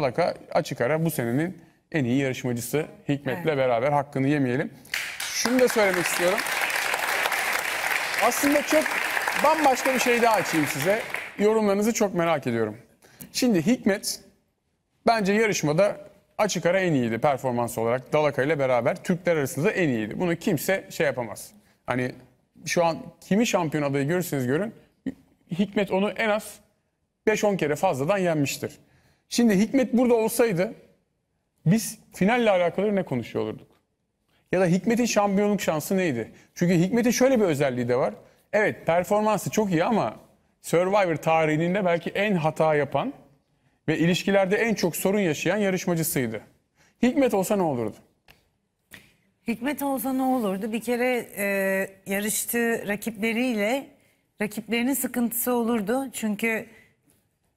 Salaka açık ara bu senenin en iyi yarışmacısı Hikmet'le evet. beraber hakkını yemeyelim. Şunu da söylemek istiyorum. Aslında çok bambaşka bir şey daha açayım size. Yorumlarınızı çok merak ediyorum. Şimdi Hikmet bence yarışmada açık ara en iyiydi performans olarak. Dalaka ile beraber Türkler arasında en iyiydi. Bunu kimse şey yapamaz. Hani şu an kimi şampiyon adayı görürseniz görün Hikmet onu en az 5-10 kere fazladan yenmiştir. Şimdi Hikmet burada olsaydı biz finalle alakalı ne konuşuyor olurduk? Ya da Hikmet'in şampiyonluk şansı neydi? Çünkü Hikmet'in şöyle bir özelliği de var. Evet performansı çok iyi ama Survivor tarihinde belki en hata yapan ve ilişkilerde en çok sorun yaşayan yarışmacısıydı. Hikmet olsa ne olurdu? Hikmet olsa ne olurdu? Bir kere e, yarıştığı rakipleriyle rakiplerinin sıkıntısı olurdu. Çünkü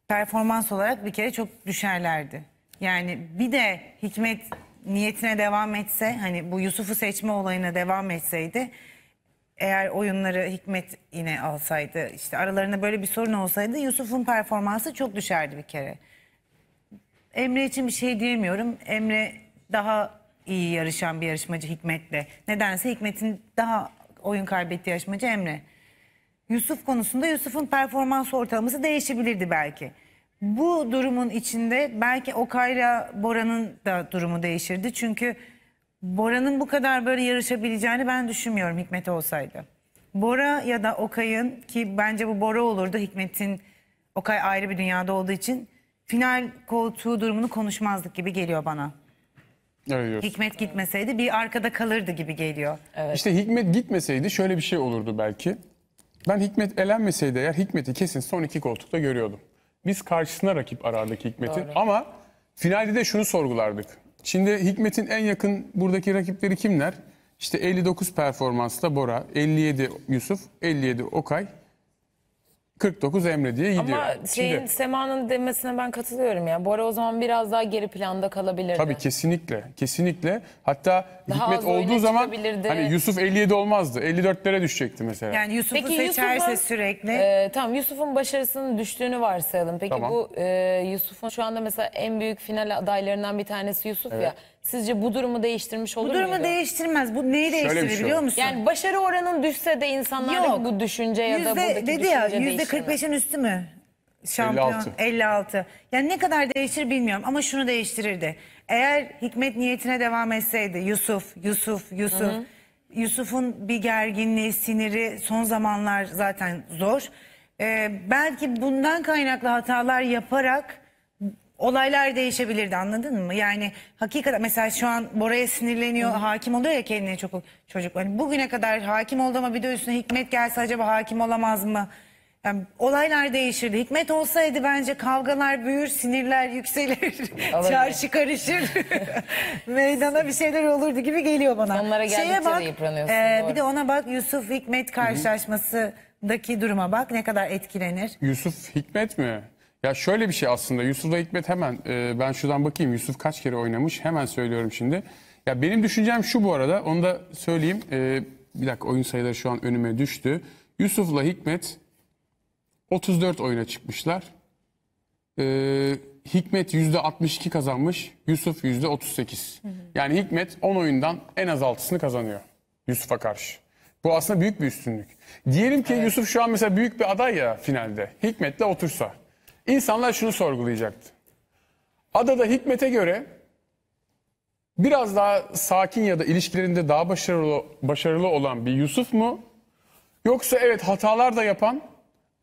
performans olarak bir kere çok düşerlerdi. Yani bir de Hikmet niyetine devam etse hani bu Yusuf'u seçme olayına devam etseydi eğer oyunları Hikmet yine alsaydı işte aralarında böyle bir sorun olsaydı Yusuf'un performansı çok düşerdi bir kere. Emre için bir şey diyemiyorum. Emre daha iyi yarışan bir yarışmacı Hikmet'le. Nedense Hikmet'in daha oyun kaybettiği yarışmacı Emre. Yusuf konusunda Yusuf'un performans ortalaması değişebilirdi belki. Bu durumun içinde belki Okay'la Bora'nın da durumu değişirdi. Çünkü Bora'nın bu kadar böyle yarışabileceğini ben düşünmüyorum Hikmet olsaydı. Bora ya da Okay'ın ki bence bu Bora olurdu Hikmet'in Okay ayrı bir dünyada olduğu için final koltuğu durumunu konuşmazdık gibi geliyor bana. Evet. Hikmet gitmeseydi bir arkada kalırdı gibi geliyor. Evet. İşte Hikmet gitmeseydi şöyle bir şey olurdu belki. Ben Hikmet elenmeseydi eğer Hikmet'i kesin son iki koltukta görüyordum. Biz karşısına rakip arardık Hikmet'i ama finalde de şunu sorgulardık. Şimdi Hikmet'in en yakın buradaki rakipleri kimler? İşte 59 performansla Bora, 57 Yusuf, 57 Okay, 49 Emre diye gidiyor. Ama şeyin Şimdi, Sema'nın demesine ben katılıyorum ya. Bora o zaman biraz daha geri planda kalabilirdi. Tabii kesinlikle. Kesinlikle. Hatta daha Hikmet olduğu zaman hani Yusuf 57 olmazdı. 54'lere düşecekti mesela. Yani Yusuf'u seçerse Yusuf sürekli. E, tamam Yusuf'un başarısının düştüğünü varsayalım. Peki tamam. bu e, Yusuf'un şu anda mesela en büyük final adaylarından bir tanesi Yusuf evet. ya. Sizce bu durumu değiştirmiş olur mu? Bu durumu muydu? değiştirmez. Bu neyi şey değiştirir şey biliyor musun? Yani başarı oranın düşse de insanlardaki bu düşünce ya da buradaki dedi düşünce ya yüzde 45'in üstü mü? Şampiyon 56. 56. Yani ne kadar değiştir bilmiyorum ama şunu değiştirirdi. Eğer Hikmet niyetine devam etseydi Yusuf, Yusuf, Yusuf. Yusuf'un bir gerginliği, siniri son zamanlar zaten zor. Ee, belki bundan kaynaklı hatalar yaparak olaylar değişebilirdi anladın mı? Yani hakikaten mesela şu an Bora'ya sinirleniyor, hakim oluyor ya kendine çok çocuk. Hani bugüne kadar hakim oldu ama bir de üstüne Hikmet gelse acaba hakim olamaz mı? Yani olaylar değişirdi. Hikmet olsaydı bence kavgalar büyür, sinirler yükselir, çarşı karışır. Meydana bir şeyler olurdu gibi geliyor bana. Onlara geldikçe bak, de yıpranıyorsun. e, bir de ona bak Yusuf Hikmet karşılaşması daki duruma bak ne kadar etkilenir. Yusuf Hikmet mi? Ya şöyle bir şey aslında Yusuf'la Hikmet hemen e, ben şuradan bakayım Yusuf kaç kere oynamış hemen söylüyorum şimdi. Ya benim düşüncem şu bu arada onu da söyleyeyim. E, bir dakika oyun sayıları şu an önüme düştü. Yusuf'la Hikmet 34 oyuna çıkmışlar. E, Hikmet %62 kazanmış, Yusuf %38. Hı hı. Yani Hikmet 10 oyundan en az 6'sını kazanıyor Yusuf'a karşı. Bu aslında büyük bir üstünlük. Diyelim ki evet. Yusuf şu an mesela büyük bir aday ya finalde. Hikmet'le otursa. İnsanlar şunu sorgulayacaktı. Adada Hikmet'e göre biraz daha sakin ya da ilişkilerinde daha başarılı başarılı olan bir Yusuf mu? Yoksa evet hatalar da yapan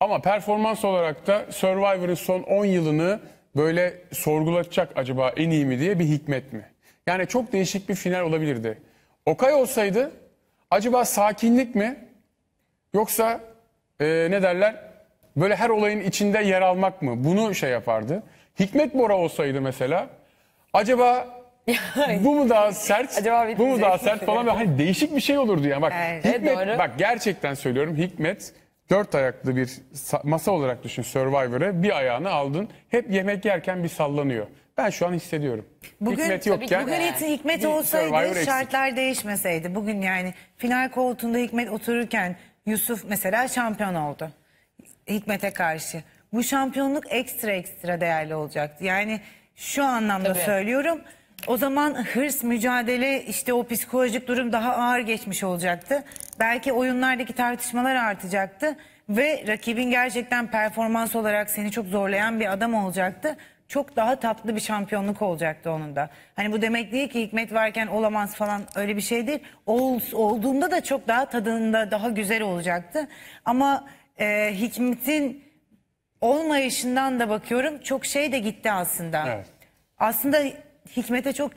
ama performans olarak da Survivor'ın son 10 yılını böyle sorgulatacak acaba en iyi mi diye bir hikmet mi? Yani çok değişik bir final olabilirdi. Okay olsaydı acaba sakinlik mi? Yoksa e, ne derler böyle her olayın içinde yer almak mı? Bunu şey yapardı. Hikmet Bora olsaydı mesela acaba bu mu daha sert? Acaba bu mu daha sert falan şey böyle hani değişik bir şey olurdu yani. Bak evet, Hikmet doğru. bak gerçekten söylüyorum Hikmet dört ayaklı bir masa olarak düşün Survivor'ı. Bir ayağını aldın. Hep yemek yerken bir sallanıyor. Ben şu an hissediyorum. Bugün, hikmet yokken. Bugün yani. hikmet olsaydı şartlar eksik. değişmeseydi. Bugün yani final koltuğunda hikmet otururken Yusuf mesela şampiyon oldu. Hikmet'e karşı. Bu şampiyonluk ekstra ekstra değerli olacaktı. Yani şu anlamda Tabii. söylüyorum. O zaman hırs, mücadele, işte o psikolojik durum daha ağır geçmiş olacaktı. Belki oyunlardaki tartışmalar artacaktı. Ve rakibin gerçekten performans olarak seni çok zorlayan bir adam olacaktı. Çok daha tatlı bir şampiyonluk olacaktı onun da. Hani bu demek değil ki Hikmet varken olamaz falan öyle bir şey değil. Ol, olduğunda da çok daha tadında, daha güzel olacaktı. Ama e, Hikmet'in olmayışından da bakıyorum çok şey de gitti aslında. Evet. Aslında Hikmet'e çok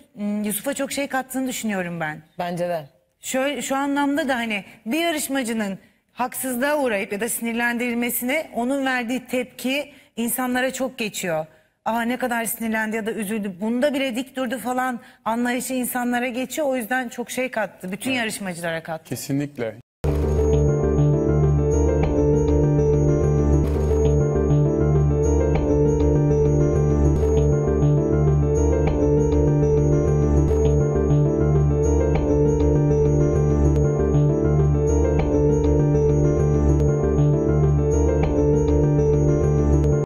Yusuf'a çok şey kattığını düşünüyorum ben. Bence de. Şöyle, şu anlamda da hani bir yarışmacının haksızlığa uğrayıp ya da sinirlendirilmesine onun verdiği tepki insanlara çok geçiyor. Aa ne kadar sinirlendi ya da üzüldü. Bunda bile dik durdu falan anlayışı insanlara geçiyor. O yüzden çok şey kattı. Bütün evet. yarışmacılara kattı. Kesinlikle.